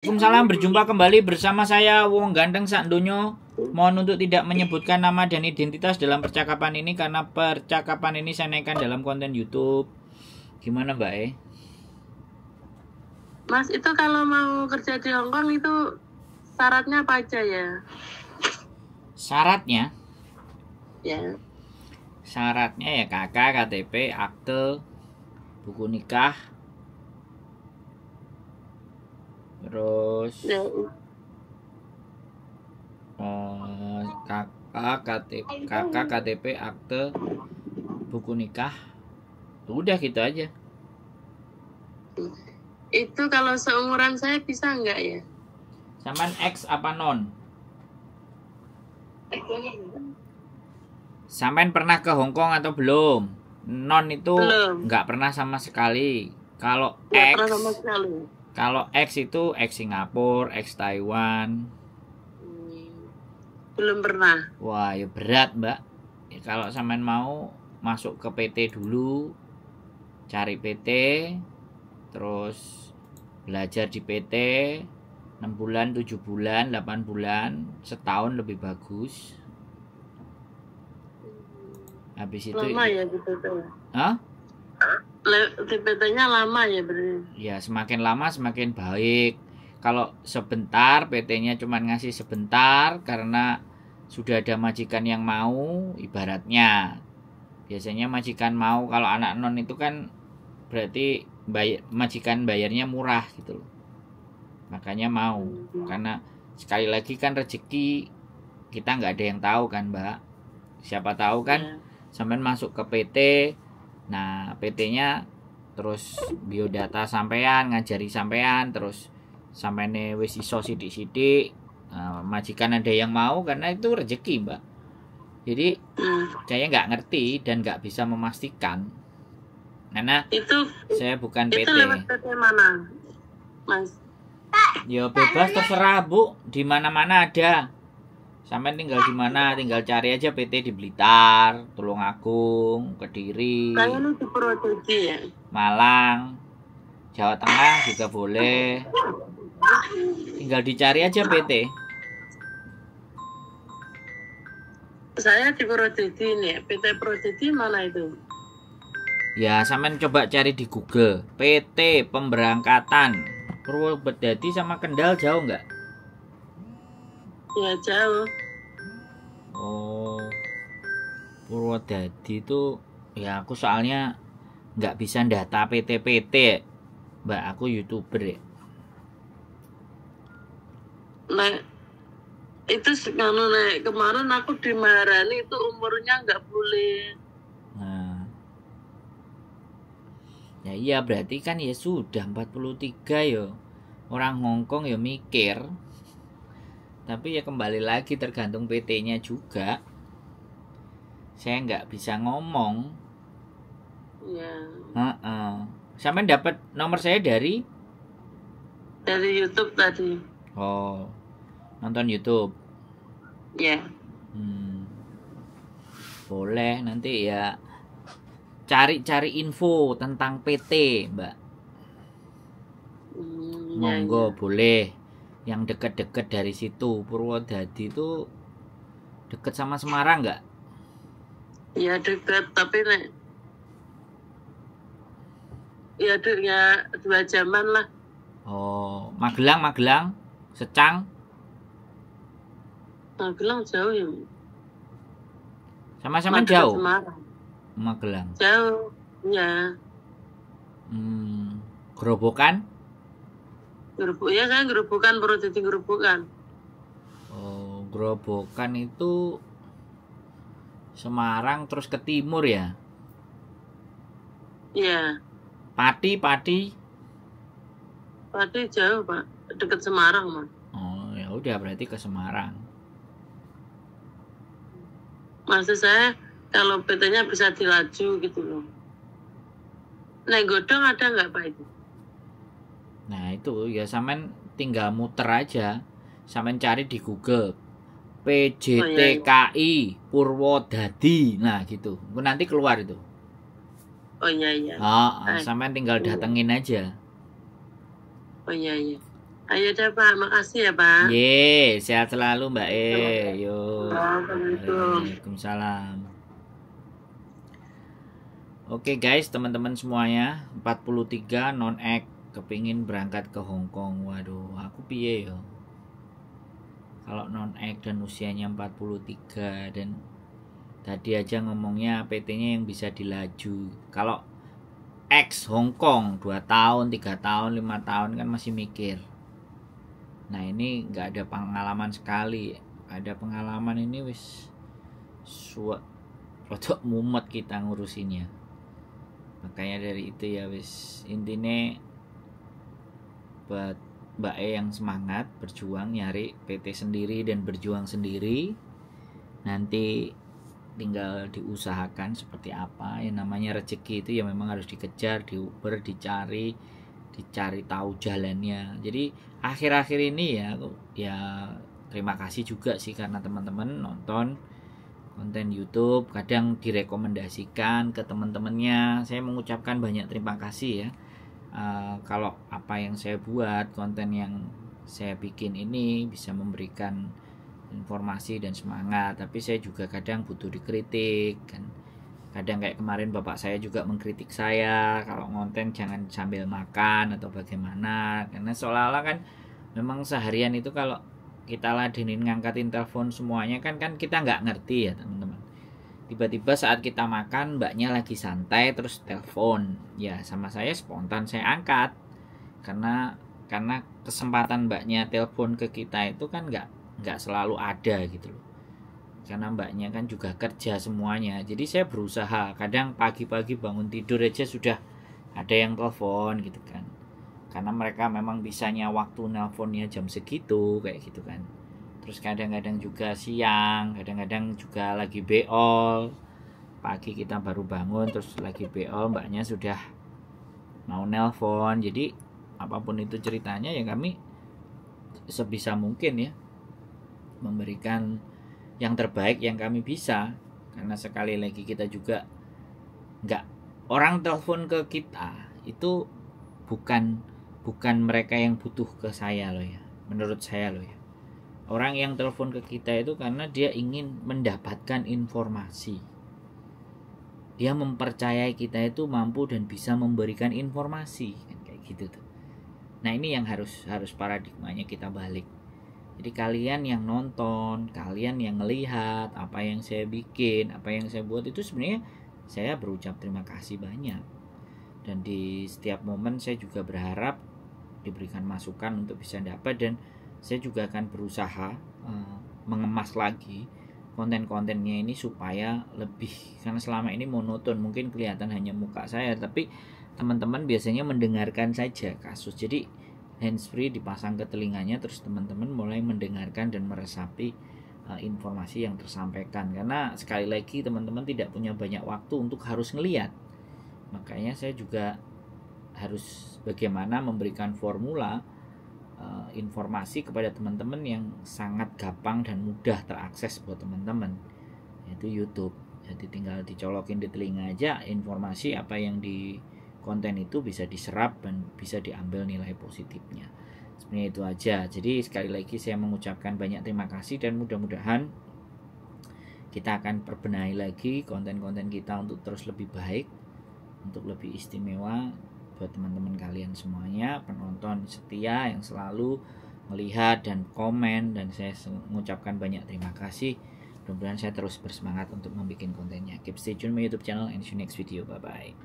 Waalaikumsalam, berjumpa kembali bersama saya Wong Gandeng Sandunyo. Mohon untuk tidak menyebutkan nama dan identitas dalam percakapan ini karena percakapan ini saya naikkan dalam konten YouTube. Gimana, Mbak? E? Mas, itu kalau mau kerja di Hong Kong itu syaratnya apa aja ya? Syaratnya? Ya. Syaratnya ya KK, KTP, akte, buku nikah, terus ya. kakak KTP kakak KTP akte buku nikah udah gitu aja itu kalau seumuran saya bisa enggak ya Saman X apa non Saman pernah ke Hong Kong atau belum non itu nggak pernah sama sekali kalau X sama sekali kalau X itu X Singapura, X Taiwan. Belum pernah. Wah, ya berat, Mbak. Ya, kalau sampean mau masuk ke PT dulu, cari PT, terus belajar di PT 6 bulan, 7 bulan, 8 bulan, setahun lebih bagus. Habis itu Lama ya gitu tuh. Hah? PT-nya lama ya berarti. Ya semakin lama semakin baik. Kalau sebentar PT-nya cuma ngasih sebentar karena sudah ada majikan yang mau ibaratnya. Biasanya majikan mau kalau anak non itu kan berarti bayar, majikan bayarnya murah gitu loh. Makanya mau hmm. karena sekali lagi kan rezeki kita nggak ada yang tahu kan mbak. Siapa tahu kan yeah. sampai masuk ke PT Nah, PT-nya terus biodata sampean, ngajari sampean, terus sampean wis iso sidik-sidik, nah, majikan ada yang mau karena itu rezeki, Mbak. Jadi hmm. saya nggak ngerti dan nggak bisa memastikan karena itu saya bukan itu PT. Itu mana, Mas? Ya bebas terserah Bu, di mana-mana ada. Sampai tinggal di mana? Tinggal cari aja PT di Blitar, Tulungagung, Kediri. Ya? Malang, Jawa Tengah juga boleh. Tinggal dicari aja PT. Saya di Purwodadi ini, ya. PT Purwodadi mana itu? Ya, sampean coba cari di Google PT Pemberangkatan Purwodadi sama Kendal jauh nggak? nggak jauh oh Purwodadi itu ya aku soalnya nggak bisa data PT-PT mbak aku youtuber ya nah itu sekarang naik kemarin aku dimarahin itu umurnya nggak boleh nah ya iya berarti kan ya sudah 43 yo ya. orang Hongkong ya mikir tapi ya kembali lagi tergantung PT-nya juga saya nggak bisa ngomong ya. uh -uh. sampai dapat nomor saya dari dari YouTube tadi oh nonton YouTube ya hmm. boleh nanti ya cari-cari info tentang PT mbak hmm, ya, monggo ya, ya. boleh yang deket-deket dari situ Purwodadi itu deket sama Semarang nggak? Ya deket tapi nek iya, ya dek dua jaman lah. Oh Magelang Magelang Secang. Magelang jauh ya. Sama-sama jauh. Semarang. Magelang. Jauh ya. Hmm, kerobokan gerubuknya saya kan? gerobokan jadi gerubukan. oh gerobokan itu Semarang terus ke timur ya Iya. Padi padi? Padi jauh pak, dekat Semarang mah. Oh ya udah berarti ke Semarang. Maksud saya kalau pt bisa dilaju gitu loh. Naik godong ada nggak pak itu? Nah itu ya samen tinggal muter aja. samen cari di Google PJTKI Purwodadi. Nah gitu. Nanti keluar itu. Oh iya iya. Oh, ah. ah tinggal datengin aja. Oh iya iya. Ayo deh Pak, makasih ya Pak. Ye, sehat selalu Mbak E. Yo. Waalaikumsalam. Oke okay, guys, teman-teman semuanya, 43 non ek kepingin berangkat ke Hong Kong waduh aku piye yo kalau non ek dan usianya 43 dan tadi aja ngomongnya PT-nya yang bisa dilaju kalau ex Hong Kong 2 tahun 3 tahun 5 tahun kan masih mikir nah ini nggak ada pengalaman sekali ada pengalaman ini wis suat rotok mumet kita ngurusinnya makanya dari itu ya wis intinya buat Mbak E yang semangat berjuang nyari PT sendiri dan berjuang sendiri nanti tinggal diusahakan seperti apa yang namanya rezeki itu ya memang harus dikejar diuber dicari dicari tahu jalannya jadi akhir-akhir ini ya ya terima kasih juga sih karena teman-teman nonton konten YouTube kadang direkomendasikan ke teman-temannya saya mengucapkan banyak terima kasih ya Eh, kalau apa yang saya buat konten yang saya bikin ini bisa memberikan informasi dan semangat tapi saya juga kadang butuh dikritik kan kadang kayak kemarin bapak saya juga mengkritik saya kalau ngonten jangan sambil makan atau bagaimana karena seolah-olah kan memang seharian itu kalau kita ladenin ngangkatin telepon semuanya kan kan kita nggak ngerti ya tiba-tiba saat kita makan mbaknya lagi santai terus telepon ya sama saya spontan saya angkat karena karena kesempatan mbaknya telepon ke kita itu kan nggak nggak selalu ada gitu loh karena mbaknya kan juga kerja semuanya jadi saya berusaha kadang pagi-pagi bangun tidur aja sudah ada yang telepon gitu kan karena mereka memang bisanya waktu nelponnya jam segitu kayak gitu kan terus kadang-kadang juga siang kadang-kadang juga lagi beol pagi kita baru bangun terus lagi beol mbaknya sudah mau nelpon jadi apapun itu ceritanya ya kami sebisa mungkin ya memberikan yang terbaik yang kami bisa karena sekali lagi kita juga nggak orang telepon ke kita itu bukan bukan mereka yang butuh ke saya loh ya menurut saya loh ya Orang yang telepon ke kita itu karena dia ingin mendapatkan informasi. Dia mempercayai kita itu mampu dan bisa memberikan informasi, kan kayak gitu tuh. Nah, ini yang harus harus paradigmanya kita balik. Jadi kalian yang nonton, kalian yang melihat apa yang saya bikin, apa yang saya buat itu sebenarnya saya berucap terima kasih banyak. Dan di setiap momen saya juga berharap diberikan masukan untuk bisa dapat dan saya juga akan berusaha uh, mengemas lagi konten-kontennya ini supaya lebih karena selama ini monoton mungkin kelihatan hanya muka saya tapi teman-teman biasanya mendengarkan saja kasus jadi handsfree dipasang ke telinganya terus teman-teman mulai mendengarkan dan meresapi uh, informasi yang tersampaikan karena sekali lagi teman-teman tidak punya banyak waktu untuk harus ngeliat makanya saya juga harus bagaimana memberikan formula informasi kepada teman-teman yang sangat gampang dan mudah terakses buat teman-teman yaitu YouTube jadi tinggal dicolokin di telinga aja informasi apa yang di konten itu bisa diserap dan bisa diambil nilai positifnya sebenarnya itu aja jadi sekali lagi saya mengucapkan banyak terima kasih dan mudah-mudahan kita akan perbenahi lagi konten-konten kita untuk terus lebih baik untuk lebih istimewa buat teman-teman kalian semuanya penonton setia yang selalu melihat dan komen dan saya mengucapkan banyak terima kasih mudah-mudahan saya terus bersemangat untuk membuat kontennya keep stay tune my youtube channel and see you next video bye bye